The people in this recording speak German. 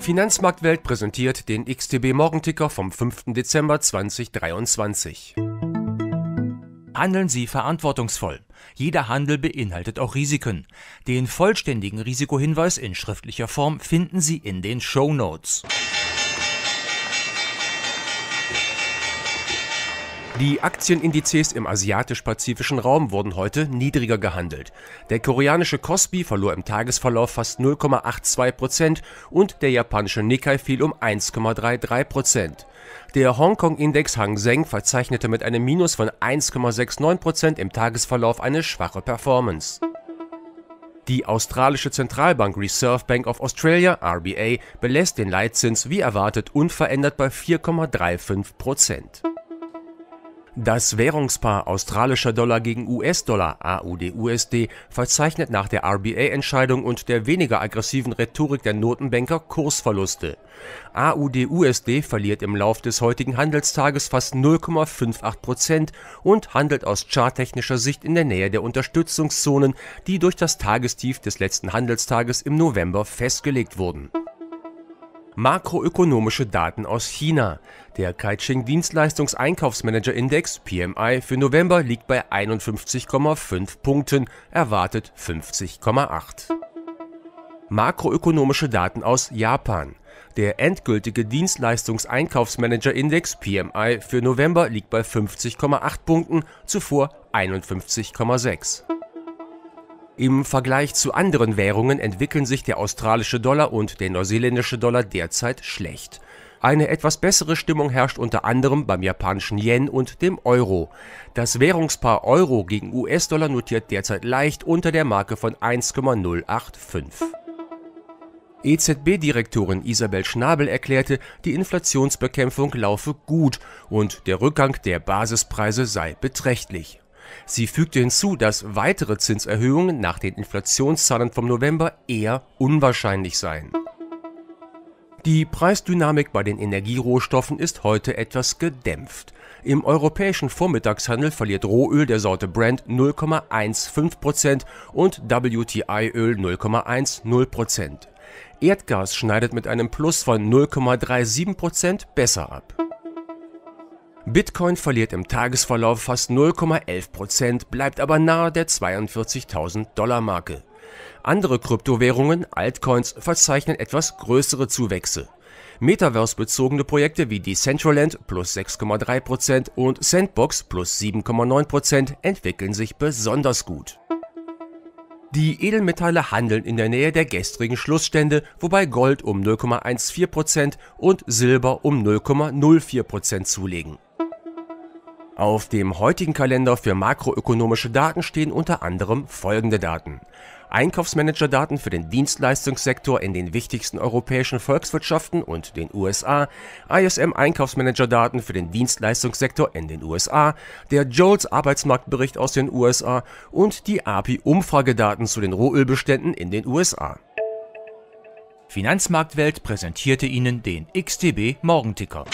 Finanzmarktwelt präsentiert den XTB Morgenticker vom 5. Dezember 2023. Handeln Sie verantwortungsvoll. Jeder Handel beinhaltet auch Risiken. Den vollständigen Risikohinweis in schriftlicher Form finden Sie in den Show Notes. Die Aktienindizes im asiatisch-pazifischen Raum wurden heute niedriger gehandelt. Der koreanische Kospi verlor im Tagesverlauf fast 0,82% und der japanische Nikkei fiel um 1,33%. Der Hongkong-Index Hang Seng verzeichnete mit einem Minus von 1,69% im Tagesverlauf eine schwache Performance. Die australische Zentralbank Reserve Bank of Australia RBA belässt den Leitzins wie erwartet unverändert bei 4,35 das Währungspaar australischer Dollar gegen US-Dollar AUD/USD verzeichnet nach der RBA-Entscheidung und der weniger aggressiven Rhetorik der Notenbanker Kursverluste. AUD/USD verliert im Lauf des heutigen Handelstages fast 0,58% und handelt aus charttechnischer Sicht in der Nähe der Unterstützungszonen, die durch das Tagestief des letzten Handelstages im November festgelegt wurden Makroökonomische Daten aus China. Der Kaixing Dienstleistungseinkaufsmanager-Index PMI für November liegt bei 51,5 Punkten, erwartet 50,8. Makroökonomische Daten aus Japan. Der endgültige Dienstleistungseinkaufsmanager-Index PMI für November liegt bei 50,8 Punkten, zuvor 51,6. Im Vergleich zu anderen Währungen entwickeln sich der australische Dollar und der neuseeländische Dollar derzeit schlecht. Eine etwas bessere Stimmung herrscht unter anderem beim japanischen Yen und dem Euro. Das Währungspaar Euro gegen US-Dollar notiert derzeit leicht unter der Marke von 1,085. EZB-Direktorin Isabel Schnabel erklärte, die Inflationsbekämpfung laufe gut und der Rückgang der Basispreise sei beträchtlich. Sie fügte hinzu, dass weitere Zinserhöhungen nach den Inflationszahlen vom November eher unwahrscheinlich seien. Die Preisdynamik bei den Energierohstoffen ist heute etwas gedämpft. Im europäischen Vormittagshandel verliert Rohöl der Sorte Brent 0,15% und WTI-Öl 0,10%. Erdgas schneidet mit einem Plus von 0,37% besser ab. Bitcoin verliert im Tagesverlauf fast 0,11%, bleibt aber nahe der 42.000 Dollar Marke. Andere Kryptowährungen, Altcoins, verzeichnen etwas größere Zuwächse. Metaverse-bezogene Projekte wie Decentraland plus 6,3% und Sandbox plus 7,9% entwickeln sich besonders gut. Die Edelmetalle handeln in der Nähe der gestrigen Schlussstände, wobei Gold um 0,14% und Silber um 0,04% zulegen. Auf dem heutigen Kalender für makroökonomische Daten stehen unter anderem folgende Daten. Einkaufsmanager-Daten für den Dienstleistungssektor in den wichtigsten europäischen Volkswirtschaften und den USA, ISM einkaufsmanager daten für den Dienstleistungssektor in den USA, der Jolts Arbeitsmarktbericht aus den USA und die API Umfragedaten zu den Rohölbeständen in den USA. Finanzmarktwelt präsentierte Ihnen den XTB Morgenticker.